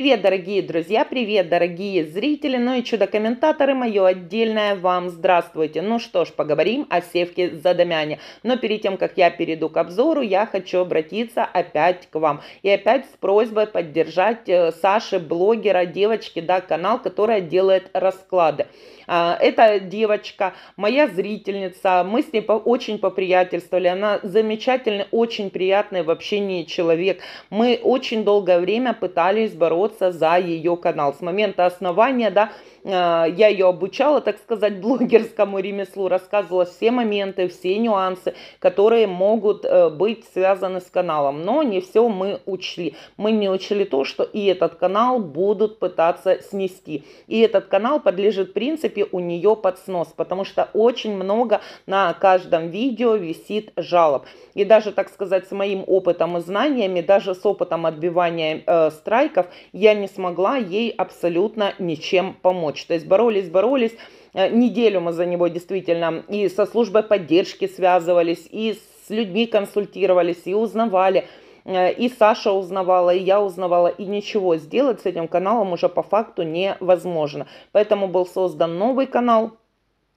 Привет, дорогие друзья, привет, дорогие зрители, ну и чудо-комментаторы, мое отдельное вам здравствуйте. Ну что ж, поговорим о севке Задомяне. Но перед тем, как я перейду к обзору, я хочу обратиться опять к вам. И опять с просьбой поддержать э, Саши, блогера, девочки, да, канал, которая делает расклады. А, эта девочка, моя зрительница, мы с ней очень поприятельствовали, она замечательный, очень приятный в общении человек. Мы очень долгое время пытались бороться за ее канал. С момента основания, да, Э, я ее обучала, так сказать, блогерскому ремеслу, рассказывала все моменты, все нюансы, которые могут э, быть связаны с каналом. Но не все мы учли. Мы не учли то, что и этот канал будут пытаться снести. И этот канал подлежит, принципе, у нее под снос, потому что очень много на каждом видео висит жалоб. И даже, так сказать, с моим опытом и знаниями, даже с опытом отбивания э, страйков, я не смогла ей абсолютно ничем помочь помочь. То есть боролись, боролись. Э, неделю мы за него действительно и со службой поддержки связывались, и с людьми консультировались, и узнавали. Э, и Саша узнавала, и я узнавала, и ничего сделать с этим каналом уже по факту невозможно. Поэтому был создан новый канал –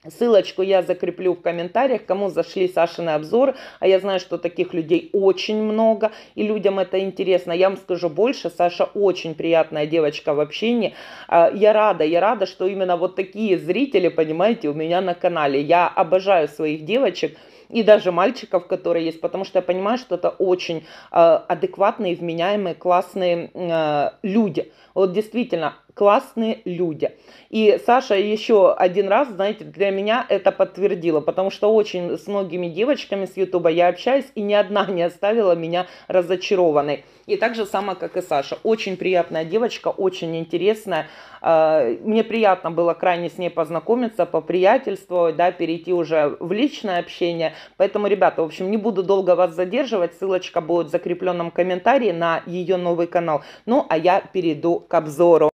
Ссылочку я закреплю в комментариях, кому зашли Сашины обзоры. А я знаю, что таких людей очень много, и людям это интересно. Я вам скажу больше, Саша очень приятная девочка в общении. А, я рада, я рада, что именно вот такие зрители, понимаете, у меня на канале. Я обожаю своих девочек и даже мальчиков, которые есть, потому что я понимаю, что это очень э, адекватные, вменяемые, классные э, люди. Вот действительно, классные люди. И Саша еще один раз, знаете, для меня это подтвердила, потому что очень с многими девочками с Ютуба я общаюсь, и ни одна не оставила меня разочарованной. И так же само, как и Саша. Очень приятная девочка, очень интересная. А, мне приятно было крайне с ней познакомиться, поприятельствовать, да, перейти уже в личное общение. Поэтому, ребята, в общем, не буду долго вас задерживать. Ссылочка будет в закрепленном комментарии на ее новый канал. Ну, а я перейду к обзору.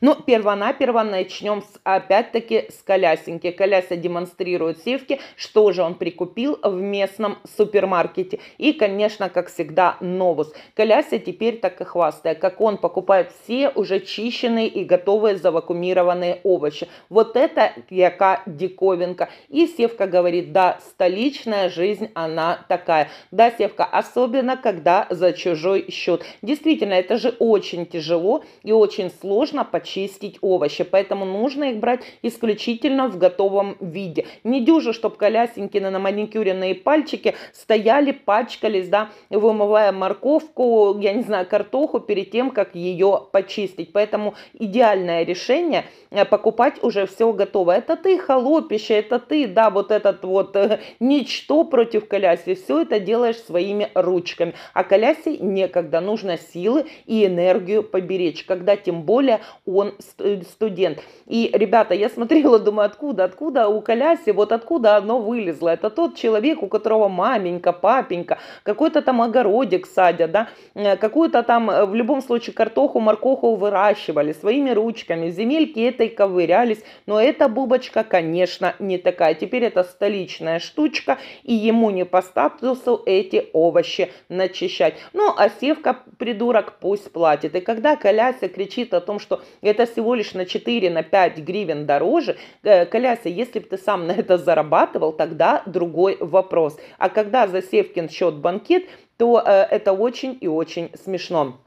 Но ну, первонаперво начнем с, опять-таки с колясеньки. Коляся демонстрирует севки, что же он прикупил в местном супермаркете. И, конечно, как всегда, новус. Коляся теперь так и хвастает, как он покупает все уже чищенные и готовые завакумированные овощи. Вот это яка диковинка. И Севка говорит, да, столичная жизнь, она такая. Да, Севка, особенно когда за чужой счет. Действительно, это же очень тяжело и очень сложно почти очистить овощи. Поэтому нужно их брать исключительно в готовом виде. Не дюже, чтобы колясеньки на маникюренные пальчики стояли, пачкались, да, вымывая морковку, я не знаю, картоху перед тем, как ее почистить. Поэтому идеальное решение э, покупать уже все готово. Это ты, холопище, это ты, да, вот этот вот э, ничто против коляси. Все это делаешь своими ручками. А колясе некогда. Нужно силы и энергию поберечь. Когда тем более у он э, студент. И, ребята, я смотрела, думаю, откуда, откуда у Коляси, вот откуда оно вылезло. Это тот человек, у которого маменька, папенька, какой-то там огородик садят, да, э, какую-то там э, в любом случае картоху, моркоху выращивали своими ручками, земельки этой ковырялись, но эта бубочка, конечно, не такая. Теперь это столичная штучка, и ему не по статусу эти овощи начищать. Ну, а севка, придурок, пусть платит. И когда Коляся кричит о том, что это всего лишь на 4, на 5 гривен дороже. Э, Коляся, если бы ты сам на это зарабатывал, тогда другой вопрос. А когда за Севкин счет банкет, то э, это очень и очень смешно.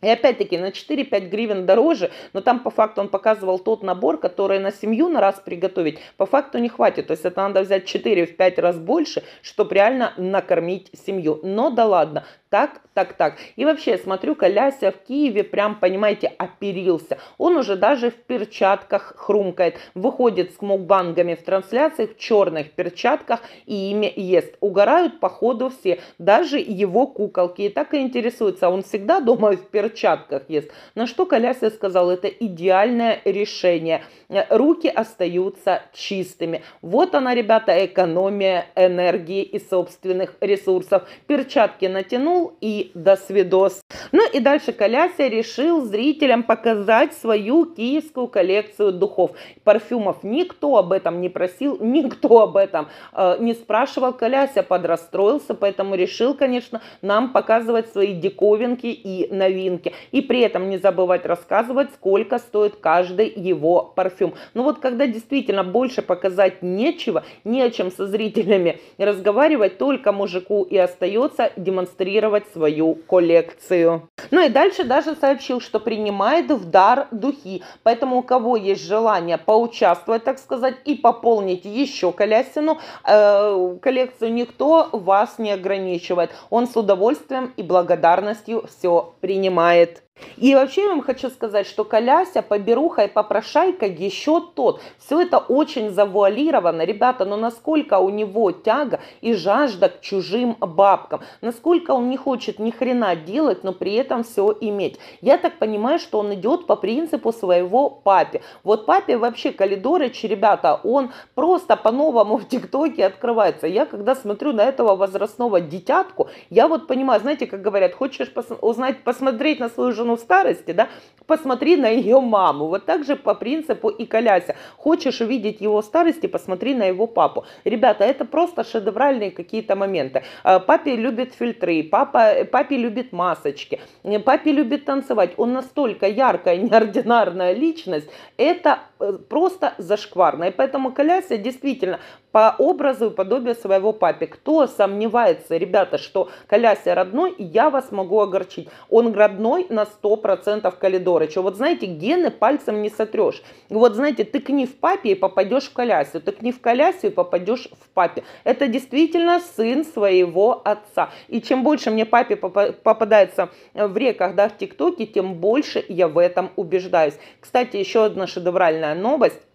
И опять-таки на 4-5 гривен дороже, но там по факту он показывал тот набор, который на семью на раз приготовить, по факту не хватит. То есть это надо взять 4 в 5 раз больше, чтобы реально накормить семью. Но да ладно, так, так, так. И вообще, смотрю, Коляся в Киеве прям, понимаете, оперился. Он уже даже в перчатках хрумкает. Выходит с мукбангами в трансляциях в черных перчатках и ими ест. Угорают, походу, все. Даже его куколки. И так и интересуется, а он всегда дома в перчатках ест. На что Коляся сказал, это идеальное решение. Руки остаются чистыми. Вот она, ребята, экономия энергии и собственных ресурсов. Перчатки натянул, и до свидос. Ну и дальше Коляся решил зрителям показать свою киевскую коллекцию духов. Парфюмов никто об этом не просил, никто об этом э, не спрашивал. Коляся подрастроился, поэтому решил, конечно, нам показывать свои диковинки и новинки. И при этом не забывать рассказывать, сколько стоит каждый его парфюм. Ну вот когда действительно больше показать нечего, не о чем со зрителями разговаривать, только мужику и остается демонстрировать масштабировать свою коллекцию. Ну и дальше даже сообщил, что принимает в дар духи. Поэтому у кого есть желание поучаствовать, так сказать, и пополнить еще колясину, э, коллекцию никто вас не ограничивает. Он с удовольствием и благодарностью все принимает. И вообще я вам хочу сказать, что Коляся, Поберуха и Попрошайка еще тот. Все это очень завуалировано, ребята, но ну насколько у него тяга и жажда к чужим бабкам, насколько он не хочет ни хрена делать, но при этом все иметь. Я так понимаю, что он идет по принципу своего папе. Вот папе вообще Калидорыч, ребята, он просто по-новому в ТикТоке открывается. Я когда смотрю на этого возрастного детятку, я вот понимаю, знаете, как говорят, хочешь пос узнать, посмотреть на свою жену сторону старости, да, посмотри на ее маму. Вот так же по принципу и Коляся. Хочешь увидеть его старости, посмотри на его папу. Ребята, это просто шедевральные какие-то моменты. А, папе любит фильтры, папа, папе любит масочки, папе любит танцевать. Он настолько яркая, неординарная личность. Это просто зашкварная, поэтому Коляся действительно по образу и подобию своего папе. Кто сомневается, ребята, что Коляся родной, я вас могу огорчить. Он родной на 100% Калидорыч. Вот знаете, гены пальцем не сотрешь. вот знаете, ты к ней в папе и попадешь в Колясю, ты к ней в Колясю и попадешь в папе. Это действительно сын своего отца. И чем больше мне папе попадается в реках, да, в ТикТоке, тем больше я в этом убеждаюсь. Кстати, еще одна шедевральная новость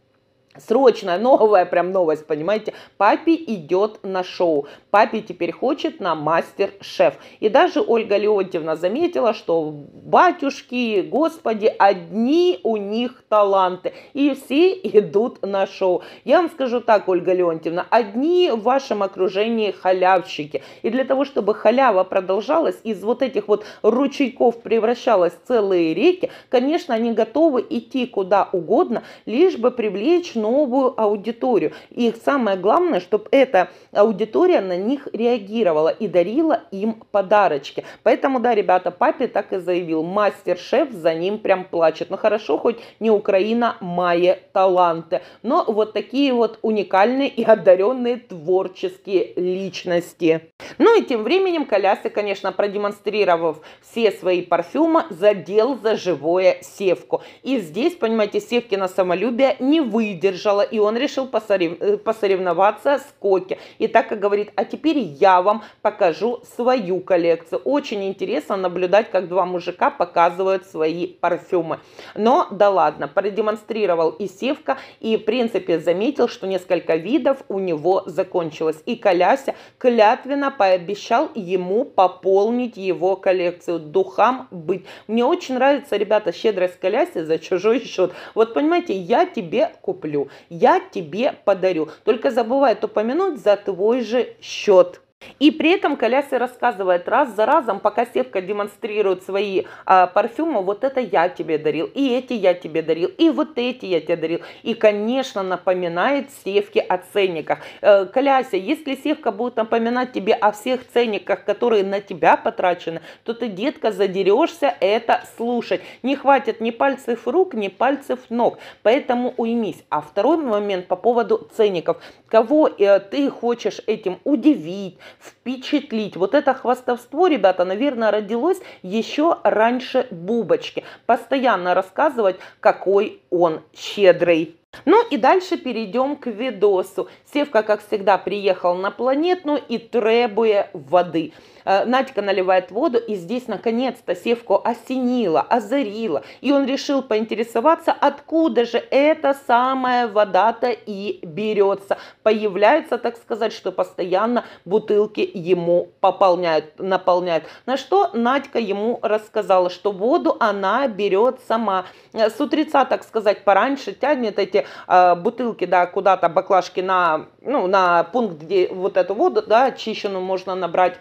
Срочная, новая прям новость, понимаете? Папе идет на шоу. Папе теперь хочет на мастер-шеф. И даже Ольга Леонтьевна заметила, что батюшки, господи, одни у них таланты. И все идут на шоу. Я вам скажу так, Ольга Леонтьевна, одни в вашем окружении халявщики. И для того, чтобы халява продолжалась, из вот этих вот ручейков превращалась в целые реки, конечно, они готовы идти куда угодно, лишь бы привлечь новую аудиторию. И самое главное, чтобы эта аудитория на них реагировала и дарила им подарочки. Поэтому, да, ребята, папе так и заявил, мастер-шеф за ним прям плачет. Ну хорошо, хоть не Украина, Майя таланты. Но вот такие вот уникальные и одаренные творческие личности. Ну и тем временем Колясы, конечно, продемонстрировав все свои парфюмы, задел за живое Севку. И здесь, понимаете, Севкина самолюбие не выдержал выдержала, и он решил посорев... Э, посоревноваться с Коки. И так как говорит, а теперь я вам покажу свою коллекцию. Очень интересно наблюдать, как два мужика показывают свои парфюмы. Но да ладно, продемонстрировал и Севка, и в принципе заметил, что несколько видов у него закончилось. И Коляся клятвенно пообещал ему пополнить его коллекцию духам быть. Мне очень нравится, ребята, щедрость Коляси за чужой счет. Вот понимаете, я тебе куплю. Я тебе подарю. Только забывает упомянуть за твой же счет. И при этом Коляси рассказывает раз за разом, пока Севка демонстрирует свои а, парфюмы, вот это я тебе дарил, и эти я тебе дарил, и вот эти я тебе дарил. И, конечно, напоминает Севке о ценниках. Э, Коляся, если Севка будет напоминать тебе о всех ценниках, которые на тебя потрачены, то ты, детка, задерешься это слушать. Не хватит ни пальцев рук, ни пальцев ног. Поэтому уймись. А второй момент по поводу ценников. Кого э, ты хочешь этим удивить, впечатлить. Вот это хвастовство, ребята, наверное, родилось еще раньше Бубочки. Постоянно рассказывать, какой он щедрый. Ну и дальше перейдем к видосу. Севка, как всегда, приехал на планетную и требуя воды. Э, Надька наливает воду, и здесь наконец-то Севку осенило, озарило. И он решил поинтересоваться, откуда же эта самая вода-то и берется. Появляется, так сказать, что постоянно бутылки ему пополняют, наполняют. На что Надька ему рассказала, что воду она берет сама. Э, с утреца, так сказать, пораньше тянет эти Э, бутылки, да, куда-то баклажки на, ну, на пункт, где вот эту воду, да, очищенную можно набрать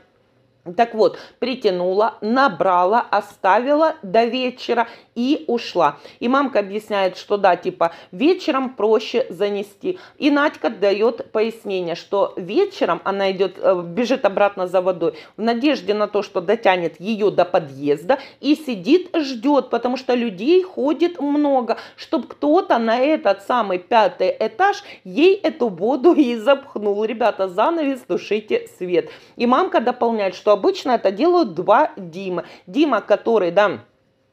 так вот, притянула, набрала, оставила до вечера и ушла. И мамка объясняет, что да, типа вечером проще занести. И Надька дает пояснение, что вечером она идет, э, бежит обратно за водой в надежде на то, что дотянет ее до подъезда и сидит, ждет, потому что людей ходит много, чтобы кто-то на этот самый пятый этаж ей эту воду и запхнул. Ребята, занавес, тушите свет. И мамка дополняет, что обычно это делают два Дима, Дима, который, да,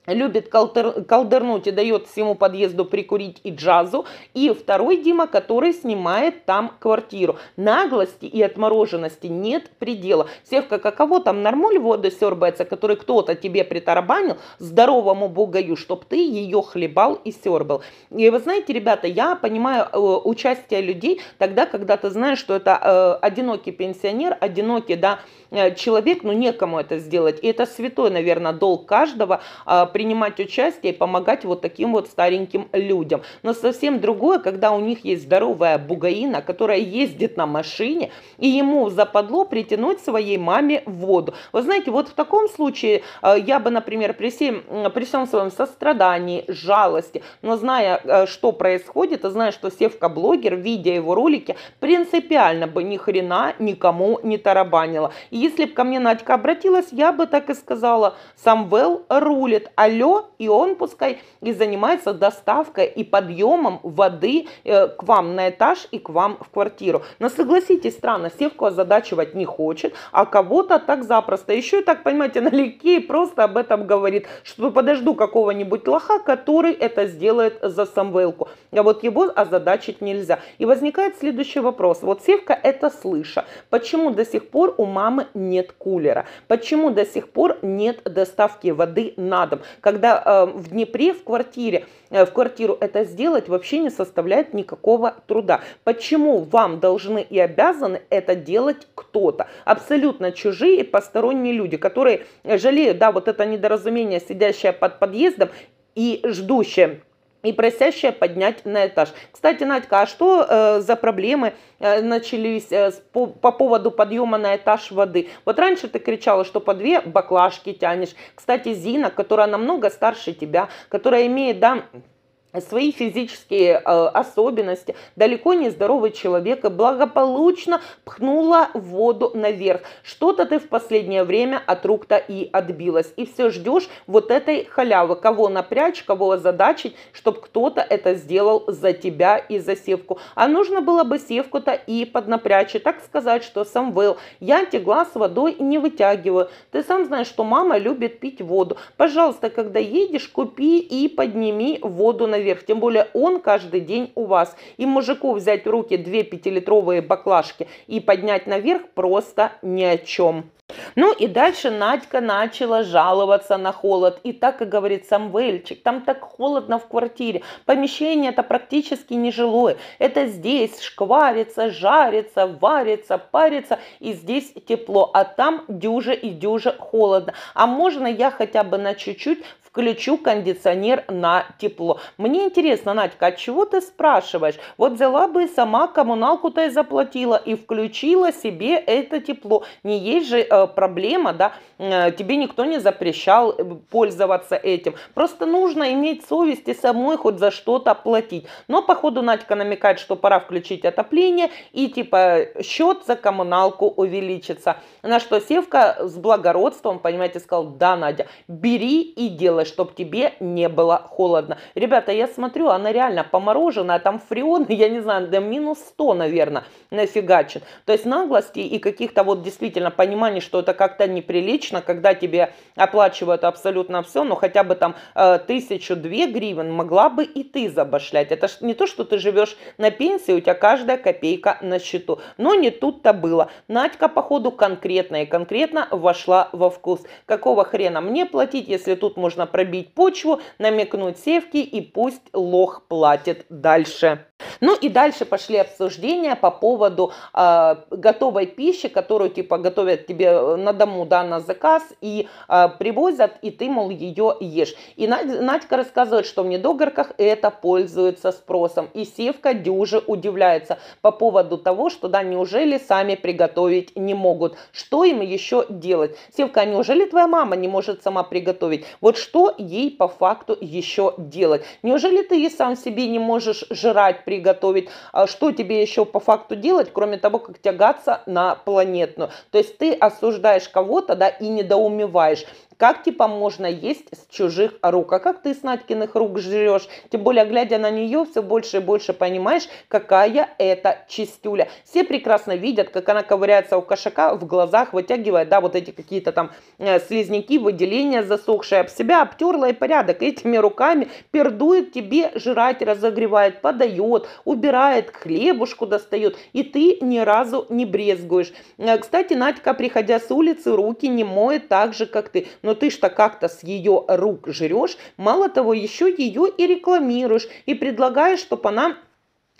любит колдернуть и дает всему подъезду прикурить и джазу. И второй Дима, который снимает там квартиру. Наглости и отмороженности нет предела. Севка, каково там нормуль воду сербается, который кто-то тебе притарабанил, здоровому богаю, чтоб ты ее хлебал и сербал. И вы знаете, ребята, я понимаю э, участие людей тогда, когда ты знаешь, что это э, одинокий пенсионер, одинокий, да, э, человек, но ну, некому это сделать. И это святой, наверное, долг каждого э, принимать участие и помогать вот таким вот стареньким людям. Но совсем другое, когда у них есть здоровая бугаина, которая ездит на машине, и ему западло притянуть своей маме воду. Вы знаете, вот в таком случае э, я бы, например, при всем, при всем своем сострадании, жалости, но зная, э, что происходит, и зная, что Севка-блогер, видя его ролики, принципиально бы ни хрена никому не тарабанила. И если бы ко мне Надька обратилась, я бы так и сказала, Самвел рулит, алло, и он пускай и занимается доставкой и подъемом воды э, к вам на этаж и к вам в квартиру. Но согласитесь, странно, Севку озадачивать не хочет, а кого-то так запросто. Еще и так, понимаете, налегке и просто об этом говорит, что подожду какого-нибудь лоха, который это сделает за самвелку. А вот его озадачить нельзя. И возникает следующий вопрос. Вот Севка это слыша. Почему до сих пор у мамы нет кулера? Почему до сих пор нет доставки воды на дом? когда эм, в Днепре в квартире, э, в квартиру это сделать вообще не составляет никакого труда. Почему вам должны и обязаны это делать кто-то? Абсолютно чужие посторонние люди, которые жалеют, да, вот это недоразумение, сидящее под подъездом и ждущее и просящая поднять на этаж. Кстати, Надька, а что э, за проблемы э, начались э, по, по поводу подъема на этаж воды? Вот раньше ты кричала, что по две баклажки тянешь. Кстати, Зина, которая намного старше тебя, которая имеет, да, свои физические э, особенности, далеко не здоровый человек и благополучно пхнула воду наверх. Что-то ты в последнее время от рук-то и отбилась. И все ждешь вот этой халявы, кого напрячь, кого озадачить, чтобы кто-то это сделал за тебя и за севку. А нужно было бы севку-то и поднапрячь, и так сказать, что сам Самвел, я антиглаз водой не вытягиваю. Ты сам знаешь, что мама любит пить воду. Пожалуйста, когда едешь, купи и подними воду наверх наверх. Тем более он каждый день у вас. И мужику взять в руки две пятилитровые баклажки и поднять наверх просто ни о чем. Ну и дальше Надька начала жаловаться на холод. И так, как говорит Самвельчик, там так холодно в квартире. Помещение это практически нежилое. Это здесь шкварится, жарится, варится, парится. И здесь тепло, а там дюже и дюже холодно. А можно я хотя бы на чуть-чуть включу кондиционер на тепло. Мне интересно, Надька, от а чего ты спрашиваешь? Вот взяла бы сама коммуналку-то и заплатила, и включила себе это тепло. Не есть же э, проблема, да, э, тебе никто не запрещал э, пользоваться этим. Просто нужно иметь совесть и самой хоть за что-то платить. Но, походу, Надька намекает, что пора включить отопление, и типа э, счет за коммуналку увеличится. На что Севка с благородством, понимаете, сказал, да, Надя, бери и делай сделай, чтобы тебе не было холодно. Ребята, я смотрю, она реально помороженная, там фреон, я не знаю, до минус 100, наверное, нафигачит. То есть наглости и каких-то вот действительно пониманий, что это как-то неприлично, когда тебе оплачивают абсолютно все, но хотя бы там э, тысячу, две гривен могла бы и ты забашлять. Это не то, что ты живешь на пенсии, у тебя каждая копейка на счету. Но не тут-то было. Надька, походу, конкретно и конкретно вошла во вкус. Какого хрена мне платить, если тут можно пробить почву, намекнуть севки и пусть лох платит дальше. Ну и дальше пошли обсуждения по поводу э, готовой пищи, которую типа готовят тебе э, на дому, да, на заказ и э, привозят, и ты, мол, ее ешь. И Надька рассказывает, что в недогарках это пользуется спросом. И Севка дюже удивляется по поводу того, что да, неужели сами приготовить не могут. Что им еще делать? Севка, а неужели твоя мама не может сама приготовить? Вот что ей по факту еще делать? Неужели ты и сам себе не можешь жрать, приготовить, а что тебе еще по факту делать, кроме того, как тягаться на планетную. То есть ты осуждаешь кого-то, да, и недоумеваешь. Как типа можно есть с чужих рук? А как ты с Надькиных рук жрешь? Тем более, глядя на нее, все больше и больше понимаешь, какая это чистюля. Все прекрасно видят, как она ковыряется у кошака в глазах, вытягивая, да, вот эти какие-то там э, слизняки, выделения засохшие об себя, обтерла и порядок. Этими руками пердует тебе, жрать разогревает, подает, убирает, хлебушку достает. И ты ни разу не брезгуешь. Э, кстати, Надька, приходя с улицы, руки не моет так же, как ты. Но но ты что как-то с ее рук жрешь, мало того, еще ее и рекламируешь, и предлагаешь, чтобы она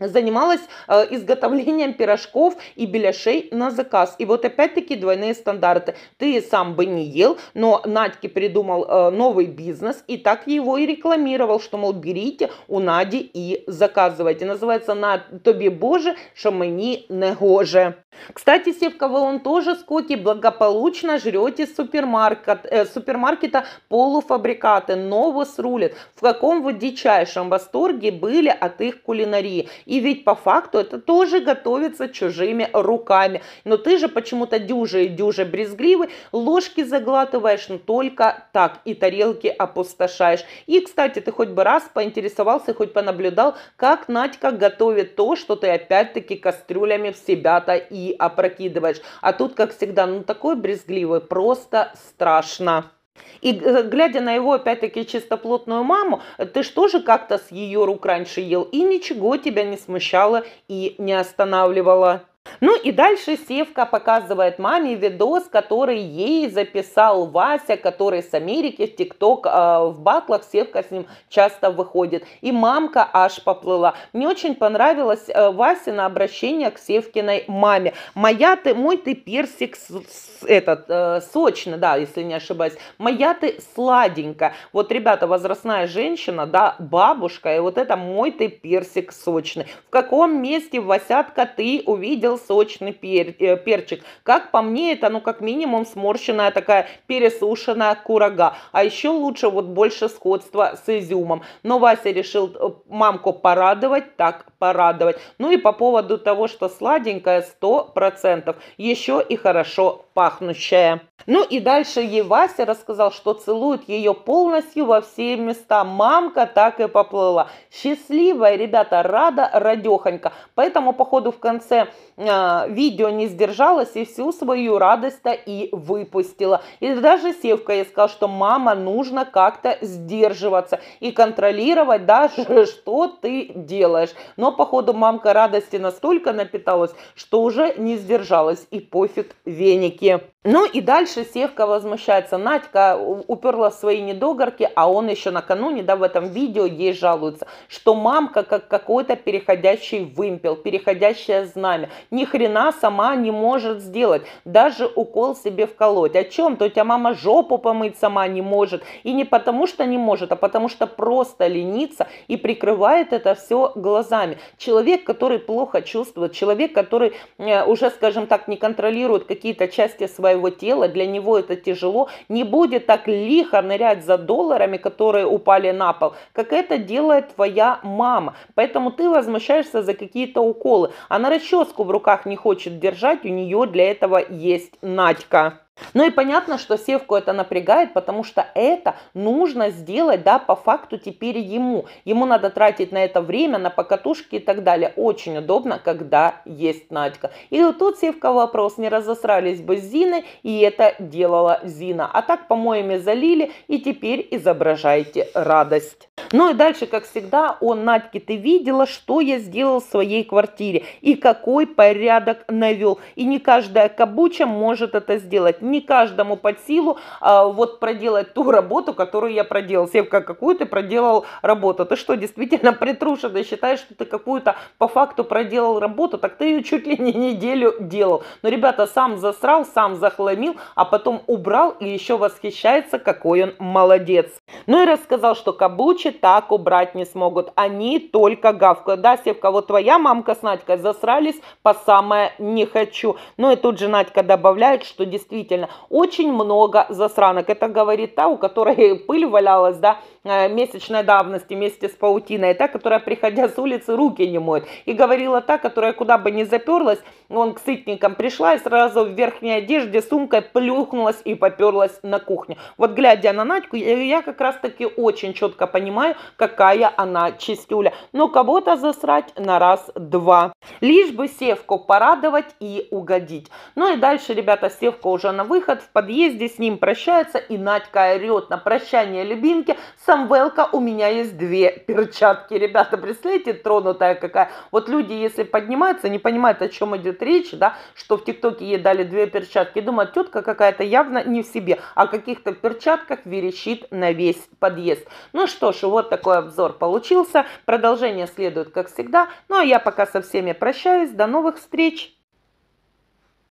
занималась э, изготовлением пирожков и беляшей на заказ. И вот опять-таки двойные стандарты. Ты сам бы не ел, но Надьке придумал э, новый бизнес и так его и рекламировал, что, мол, берите у Нади и заказывайте. Называется «На тобі Боже, что мені не гоже». Кстати, Севка, вы он тоже с благополучно жрете супермаркет, э, супермаркета полуфабрикаты. Новос рулит. В каком вы дичайшем восторге были от их кулинарии. И ведь по факту это тоже готовится чужими руками. Но ты же почему-то дюже и дюже брезгливый, ложки заглатываешь, но только так, и тарелки опустошаешь. И, кстати, ты хоть бы раз поинтересовался, хоть понаблюдал, как Надька готовит то, что ты опять-таки кастрюлями в себя-то и опрокидываешь. А тут, как всегда, ну такой брезгливый, просто страшно. И э, глядя на его, опять-таки, чистоплотную маму, э, ты что же как-то с ее рук раньше ел, и ничего тебя не смущало и не останавливало. Ну и дальше Севка показывает маме видос, который ей записал Вася, который с Америки в ТикТок, э, в батлах Севка с ним часто выходит. И мамка аж поплыла. Мне очень понравилось э, на обращение к Севкиной маме. Моя ты, мой ты персик с, с, этот, э, сочный, да, если не ошибаюсь. Моя ты сладенькая. Вот, ребята, возрастная женщина, да, бабушка, и вот это мой ты персик сочный. В каком месте, Васятка, ты увидел добавил сочный пер, э, перчик. Как по мне, это ну как минимум сморщенная такая пересушенная курага. А еще лучше вот больше сходства с изюмом. Но Вася решил э, мамку порадовать, так порадовать. Ну и по поводу того, что сладенькое 100%, еще и хорошо пахнущее. Ну и дальше ей Вася рассказал, что целует ее полностью во все места. Мамка так и поплыла. Счастливая, ребята, рада, радехонька. Поэтому, походу, в конце Э, видео не сдержалась и всю свою радость-то и выпустила. И даже Севка я сказала, что мама нужно как-то сдерживаться и контролировать даже, что ты делаешь. Но походу мамка радости настолько напиталась, что уже не сдержалась и пофиг веники. Ну и дальше Севка возмущается. Надька уперла в свои недогорки, а он еще накануне, да, в этом видео ей жалуется, что мамка как какой-то переходящий вымпел, переходящее знамя, ни хрена сама не может сделать, даже укол себе вколоть. О чем? То у тебя а мама жопу помыть сама не может. И не потому, что не может, а потому, что просто ленится и прикрывает это все глазами. Человек, который плохо чувствует, человек, который э, уже, скажем так, не контролирует какие-то части своего тела, для него это тяжело, не будет так лихо нырять за долларами, которые упали на пол, как это делает твоя мама. Поэтому ты возмущаешься за какие-то уколы. а на расческу в руках руках не хочет держать, у нее для этого есть Надька. Ну и понятно, что Севку это напрягает, потому что это нужно сделать, да, по факту теперь ему. Ему надо тратить на это время, на покатушки и так далее. Очень удобно, когда есть Надька. И вот тут Севка вопрос, не разосрались бы с и это делала Зина. А так по-моему залили, и теперь изображайте радость. Ну и дальше, как всегда, он, Надьке, ты видела, что я сделал в своей квартире, и какой порядок навел. И не каждая кабуча может это сделать не каждому под силу а, вот проделать ту работу, которую я проделал. Севка, какую ты проделал работу? Ты что, действительно притрушенно считаешь, что ты какую-то по факту проделал работу? Так ты ее чуть ли не неделю делал. Но, ребята, сам засрал, сам захламил, а потом убрал и еще восхищается, какой он молодец. Ну и рассказал, что каблучи так убрать не смогут. Они только гавкают. Да, Севка, вот твоя мамка с Надькой засрались по самое не хочу. Ну и тут же Надька добавляет, что действительно действительно очень много засранок. Это говорит та, у которой пыль валялась, да, э, месячной давности вместе с паутиной, та, которая, приходя с улицы, руки не моет. И говорила та, которая куда бы ни заперлась, он к сытникам пришла и сразу в верхней одежде сумкой плюхнулась и поперлась на кухню. Вот глядя на Надьку, я как раз таки очень четко понимаю, какая она чистюля. Но кого-то засрать на раз-два. Лишь бы Севку порадовать и угодить. Ну и дальше, ребята, Севка уже на на выход, в подъезде с ним прощается, и Надька орет на прощание Любимке, Самвелка, у меня есть две перчатки. Ребята, представляете, тронутая какая. Вот люди, если поднимаются, не понимают, о чем идет речь, да, что в ТикТоке ей дали две перчатки, думают, тетка какая-то явно не в себе, а каких-то перчатках верещит на весь подъезд. Ну что ж, вот такой обзор получился. Продолжение следует, как всегда. Ну а я пока со всеми прощаюсь. До новых встреч!